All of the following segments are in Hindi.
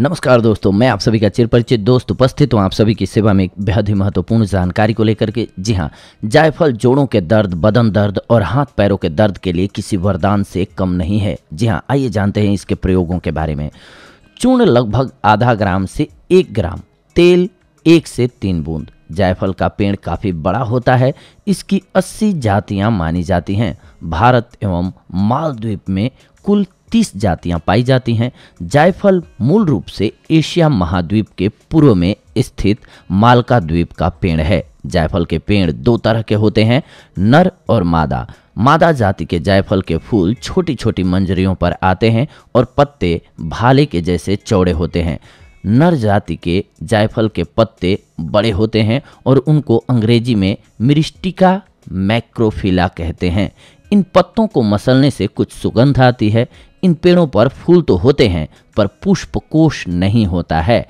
नमस्कार दोस्तों मैं आप सभी का चिरपरिचित दोस्त उपस्थित हूँ आप सभी की सेवा में एक बेहद ही महत्वपूर्ण जानकारी को लेकर के जी हाँ जायफल जोड़ों के दर्द बदन दर्द और हाथ पैरों के दर्द के लिए किसी वरदान से कम नहीं है जी हाँ आइए जानते हैं इसके प्रयोगों के बारे में चूर्ण लगभग आधा ग्राम से एक ग्राम तेल एक से तीन बूंद जायफल का पेड़ काफ़ी बड़ा होता है इसकी अस्सी जातियाँ मानी जाती हैं भारत एवं मालद्वीप में कुल तीस जातियां पाई जाती हैं जायफल मूल रूप से एशिया महाद्वीप के पूर्व में स्थित मालका द्वीप का पेड़ है जायफल के पेड़ दो तरह के होते हैं नर और मादा मादा जाति के जायफल के फूल छोटी छोटी मंजरियों पर आते हैं और पत्ते भाले के जैसे चौड़े होते हैं नर जाति के जायफल के पत्ते बड़े होते हैं और उनको अंग्रेजी में मिरिस्टिका मैक्रोफिला कहते हैं इन पत्तों को मसलने से कुछ सुगंध आती है इन पेड़ों पर फूल तो होते हैं पर पुष्प कोश नहीं होता है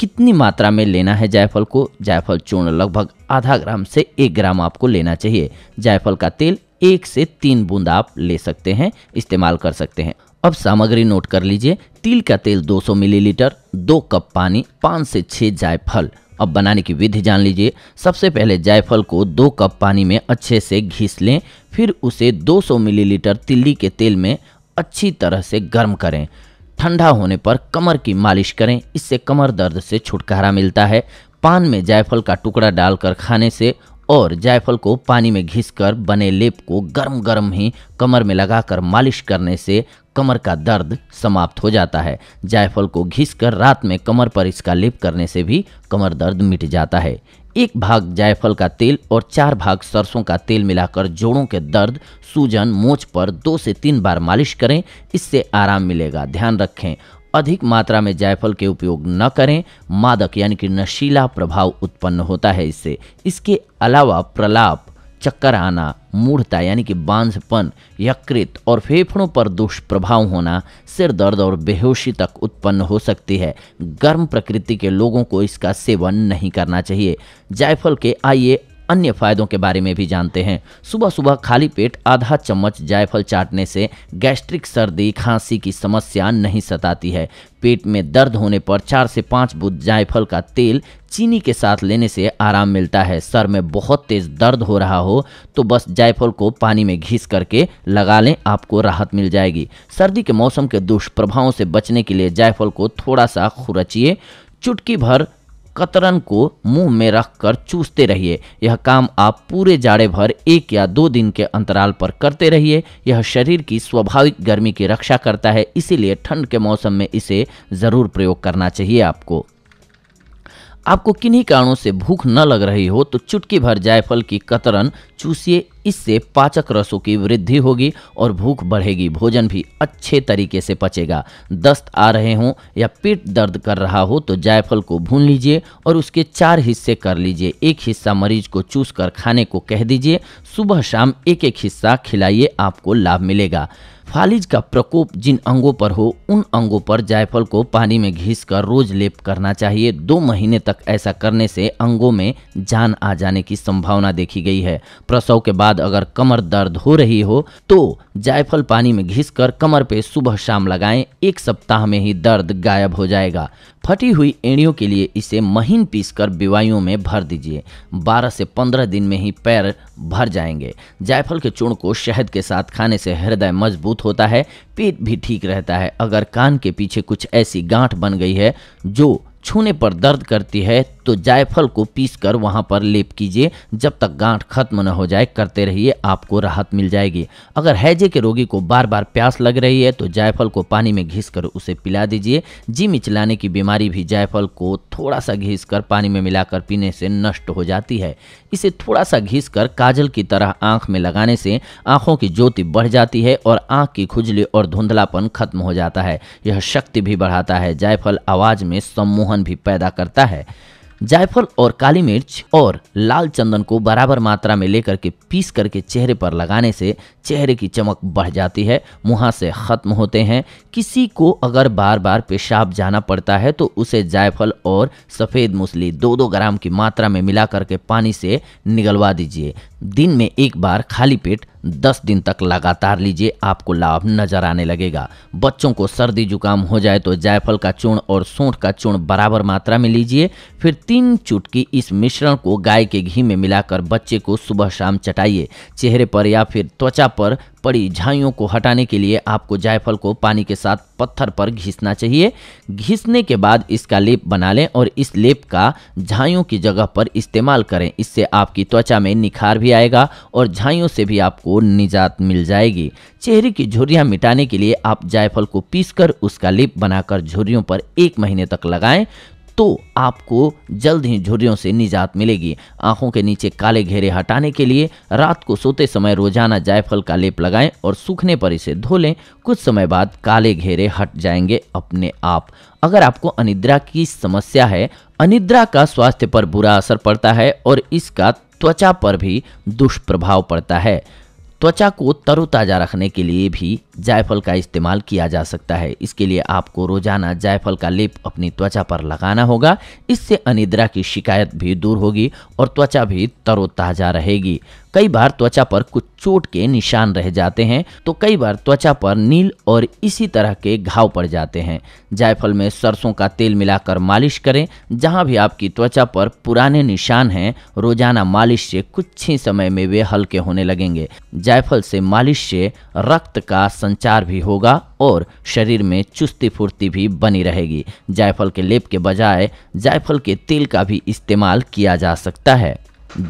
कितनी मात्रा में लेना है जायफल को जायफल चूर्ण लगभग आधा ग्राम से एक ग्राम आपको लेना चाहिए जायफल का तेल एक से तीन बूंद आप ले सकते हैं इस्तेमाल कर सकते हैं अब सामग्री नोट कर लीजिए तिल का तेल 200 मिलीलीटर दो कप पानी पाँच से छः जायफल अब बनाने की विधि जान लीजिए सबसे पहले जायफल को दो कप पानी में अच्छे से घिस लें फिर उसे 200 मिलीलीटर तिल्ली के तेल में अच्छी तरह से गर्म करें ठंडा होने पर कमर की मालिश करें इससे कमर दर्द से छुटकारा मिलता है पान में जायफल का टुकड़ा डालकर खाने से और जायफल को पानी में घिस बने लेप को गर्म गर्म ही कमर में लगाकर मालिश करने से कमर का दर्द समाप्त हो जाता है जायफल को घिसकर रात में कमर पर इसका लेप करने से भी कमर दर्द मिट जाता है एक भाग जायफल का तेल और चार भाग सरसों का तेल मिलाकर जोड़ों के दर्द सूजन मोच पर दो से तीन बार मालिश करें इससे आराम मिलेगा ध्यान रखें अधिक मात्रा में जायफल के उपयोग न करें मादक यानी कि नशीला प्रभाव उत्पन्न होता है इससे इसके अलावा प्रलाप चक्कर आना मूढ़ता यानी कि बांझपन यकृत और फेफड़ों पर दुष्प्रभाव होना सिर दर्द और बेहोशी तक उत्पन्न हो सकती है गर्म प्रकृति के लोगों को इसका सेवन नहीं करना चाहिए जायफल के आइए अन्य फायदों के बारे में भी जानते हैं सुबह सुबह खाली पेट आधा चम्मच जायफल चाटने से गैस्ट्रिक सर्दी खांसी की समस्या नहीं सताती है पेट में दर्द होने पर चार से पाँच बुध जायफल का तेल चीनी के साथ लेने से आराम मिलता है सर में बहुत तेज़ दर्द हो रहा हो तो बस जायफल को पानी में घिस करके लगा लें आपको राहत मिल जाएगी सर्दी के मौसम के दुष्प्रभावों से बचने के लिए जायफल को थोड़ा सा खुरचिए चुटकी भर कतरन को मुंह में रखकर चूसते रहिए यह काम आप पूरे जाड़े भर एक या दो दिन के अंतराल पर करते रहिए यह शरीर की स्वाभाविक गर्मी की रक्षा करता है इसीलिए ठंड के मौसम में इसे ज़रूर प्रयोग करना चाहिए आपको आपको किन्हीं कारणों से भूख न लग रही हो तो चुटकी भर जायफल की कतरन चूसिए इससे पाचक रसों की वृद्धि होगी और भूख बढ़ेगी भोजन भी अच्छे तरीके से पचेगा दस्त आ रहे हों या पेट दर्द कर रहा हो तो जायफल को भून लीजिए और उसके चार हिस्से कर लीजिए एक हिस्सा मरीज को चूस कर खाने को कह दीजिए सुबह शाम एक एक हिस्सा खिलाइए आपको लाभ मिलेगा फालिज का प्रकोप जिन अंगों पर हो उन अंगों पर जायफल को पानी में घिस कर रोज लेप करना चाहिए दो महीने तक ऐसा करने से अंगों में जान आ जाने की संभावना देखी गई है प्रसव के बाद अगर कमर दर्द हो रही हो तो जायफल पानी में घिस कर कमर पे सुबह शाम लगाएं एक सप्ताह में ही दर्द गायब हो जाएगा फटी हुई एड़ियों के लिए इसे महीन कर बिवाइयों में भर दीजिए 12 से 15 दिन में ही पैर भर जाएंगे जायफल के चूर्ण को शहद के साथ खाने से हृदय मजबूत मजबूत होता है पेट भी ठीक रहता है अगर कान के पीछे कुछ ऐसी गांठ बन गई है जो छूने पर दर्द करती है तो जायफल को पीस कर वहाँ पर लेप कीजिए जब तक गांठ खत्म न हो जाए करते रहिए आपको राहत मिल जाएगी अगर हैजे के रोगी को बार बार प्यास लग रही है तो जायफल को पानी में घिस कर उसे पिला दीजिए जी मिचलाने की बीमारी भी जायफल को थोड़ा सा घिस कर पानी में मिलाकर पीने से नष्ट हो जाती है इसे थोड़ा सा घिस कर काजल की तरह आँख में लगाने से आँखों की ज्योति बढ़ जाती है और आँख की खुजली और धुंधलापन खत्म हो जाता है यह शक्ति भी बढ़ाता है जायफल आवाज में सम्मोहन भी पैदा करता है जायफल और काली मिर्च और लाल चंदन को बराबर मात्रा में लेकर के पीस करके चेहरे पर लगाने से चेहरे की चमक बढ़ जाती है मुहासे ख़त्म होते हैं किसी को अगर बार बार पेशाब जाना पड़ता है तो उसे जायफल और सफ़ेद मूसली दो दो ग्राम की मात्रा में मिला करके पानी से निगलवा दीजिए दिन में एक बार खाली पेट 10 दिन तक लगातार लीजिए आपको लाभ नजर आने लगेगा बच्चों को सर्दी जुकाम हो जाए तो जायफल का चूर्ण और सोठ का चूर्ण बराबर मात्रा में लीजिए फिर तीन चुटकी इस मिश्रण को गाय के घी में मिलाकर बच्चे को सुबह शाम चटाइए चेहरे पर या फिर त्वचा पर पड़ी झाइयों को हटाने के लिए आपको जायफल को पानी के साथ पत्थर पर घिसना चाहिए घिसने के बाद इसका लेप बना लें और इस लेप का झाइयों की जगह पर इस्तेमाल करें इससे आपकी त्वचा में निखार भी आएगा और झाइयों से भी आपको निजात मिल जाएगी चेहरे की झुरियाँ मिटाने के लिए आप जायफल को पीसकर उसका लेप बनाकर झुरियों पर एक महीने तक लगाएं तो आपको जल्द ही झुर्रियों से निजात मिलेगी आंखों के नीचे काले घेरे हटाने के लिए रात को सोते समय रोजाना जायफल का लेप लगाएं और सूखने पर इसे धो लें कुछ समय बाद काले घेरे हट जाएंगे अपने आप अगर आपको अनिद्रा की समस्या है अनिद्रा का स्वास्थ्य पर बुरा असर पड़ता है और इसका त्वचा पर भी दुष्प्रभाव पड़ता है त्वचा को तरोताज़ा रखने के लिए भी जायफल का इस्तेमाल किया जा सकता है इसके लिए आपको रोजाना जायफल का लेप अपनी त्वचा पर लगाना होगा इससे अनिद्रा की शिकायत भी दूर होगी और त्वचा भी तरोताज़ा रहेगी कई बार त्वचा पर कुछ चोट के निशान रह जाते हैं तो कई बार त्वचा पर नील और इसी तरह के घाव पड़ जाते हैं जायफल में सरसों का तेल मिलाकर मालिश करें जहां भी आपकी त्वचा पर पुराने निशान हैं रोजाना मालिश से कुछ ही समय में वे हल्के होने लगेंगे जायफल से मालिश से रक्त का संचार भी होगा और शरीर में चुस्ती फुर्ती भी बनी रहेगी जायफल के लेप के बजाय जायफल के तेल का भी इस्तेमाल किया जा सकता है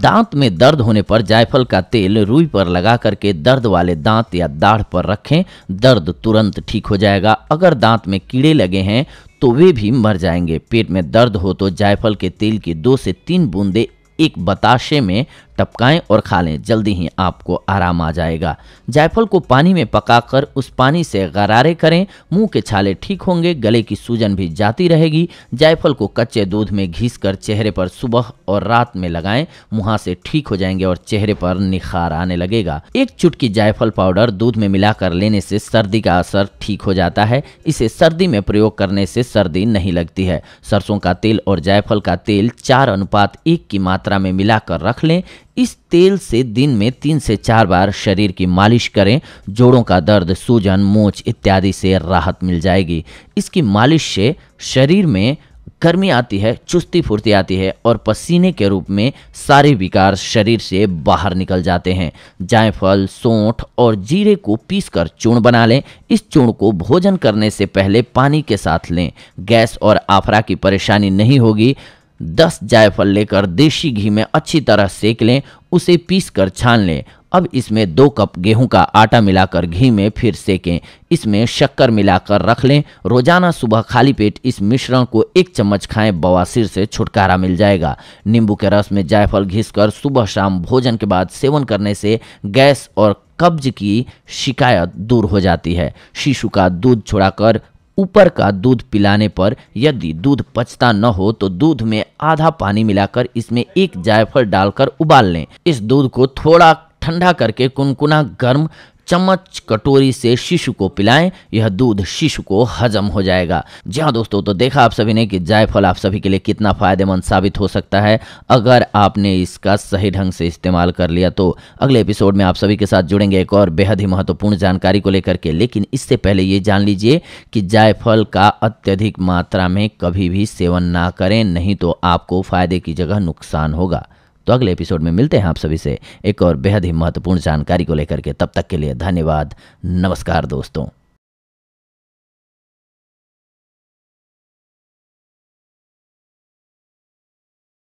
दांत में दर्द होने पर जायफल का तेल रुई पर लगा करके दर्द वाले दांत या दाढ़ पर रखें दर्द तुरंत ठीक हो जाएगा अगर दांत में कीड़े लगे हैं तो वे भी मर जाएंगे पेट में दर्द हो तो जायफल के तेल की दो से तीन बूंदे एक बताशे में टपकाएं और खा लें जल्दी ही आपको आराम आ जाएगा जायफल को पानी में पकाकर उस पानी से गरारे करें मुंह के छाले ठीक होंगे गले की सूजन भी जाती रहेगी जायफल को कच्चे दूध में घिस चेहरे पर सुबह और रात में लगाएं मुँह से ठीक हो जाएंगे और चेहरे पर निखार आने लगेगा एक चुटकी जायफल पाउडर दूध में मिलाकर लेने से सर्दी का असर ठीक हो जाता है इसे सर्दी में प्रयोग करने से सर्दी नहीं लगती है सरसों का तेल और जायफल का तेल चार अनुपात एक की मात्रा मात्रा में मिलाकर रख लें इस तेल से दिन में तीन से चार बार शरीर की मालिश करें जोड़ों का दर्द सूजन मोच इत्यादि से राहत मिल जाएगी इसकी मालिश से शरीर में गर्मी आती है चुस्ती फुर्ती आती है और पसीने के रूप में सारे विकार शरीर से बाहर निकल जाते हैं जायफल सोंठ और जीरे को पीसकर चूर्ण बना लें इस चूर्ण को भोजन करने से पहले पानी के साथ लें गैस और आफरा की परेशानी नहीं होगी दस जायफल लेकर देसी घी में अच्छी तरह सेक लें उसे पीस कर छान लें अब इसमें दो कप गेहूं का आटा मिलाकर घी में फिर सेकें इसमें शक्कर मिलाकर रख लें रोजाना सुबह खाली पेट इस मिश्रण को एक चम्मच खाएं बवासीर से छुटकारा मिल जाएगा नींबू के रस में जायफल घिसकर सुबह शाम भोजन के बाद सेवन करने से गैस और कब्ज की शिकायत दूर हो जाती है शिशु का दूध छुड़ाकर ऊपर का दूध पिलाने पर यदि दूध पचता न हो तो दूध में आधा पानी मिलाकर इसमें एक जायफल डालकर उबाल लें इस दूध को थोड़ा ठंडा करके कुनकुना गर्म चम्मच कटोरी से शिशु को पिलाएं यह दूध शिशु को हजम हो जाएगा जी हाँ दोस्तों तो देखा आप सभी ने कि जायफल आप सभी के लिए कितना फायदेमंद साबित हो सकता है अगर आपने इसका सही ढंग से इस्तेमाल कर लिया तो अगले एपिसोड में आप सभी के साथ जुड़ेंगे एक और बेहद ही महत्वपूर्ण जानकारी को लेकर के लेकिन इससे पहले ये जान लीजिए कि जायफल का अत्यधिक मात्रा में कभी भी सेवन ना करें नहीं तो आपको फायदे की जगह नुकसान होगा तो अगले एपिसोड में मिलते हैं आप सभी से एक और बेहद ही महत्वपूर्ण जानकारी को लेकर के तब तक के लिए धन्यवाद नमस्कार दोस्तों